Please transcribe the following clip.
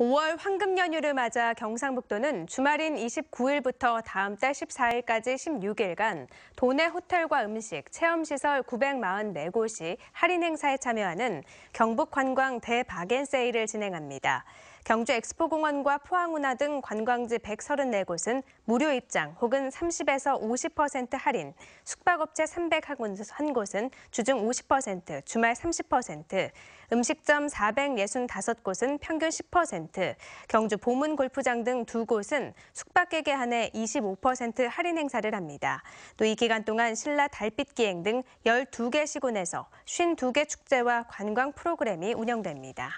5월 황금 연휴를 맞아 경상북도는 주말인 29일부터 다음 달 14일까지 16일간 도내 호텔과 음식, 체험시설 944곳이 할인 행사에 참여하는 경북관광 대박앤 세일을 진행합니다. 경주 엑스포공원과 포항운하 등 관광지 134곳은 무료 입장 혹은 30에서 50% 할인, 숙박업체 3 0한곳은 주중 50%, 주말 30%, 음식점 465곳은 평균 10%, 경주 보문 골프장 등 두 곳은 숙박객에 한해 25% 할인 행사를 합니다. 또 이 기간 동안 신라 달빛 기행 등 12개 시군에서 52개 축제와 관광 프로그램이 운영됩니다.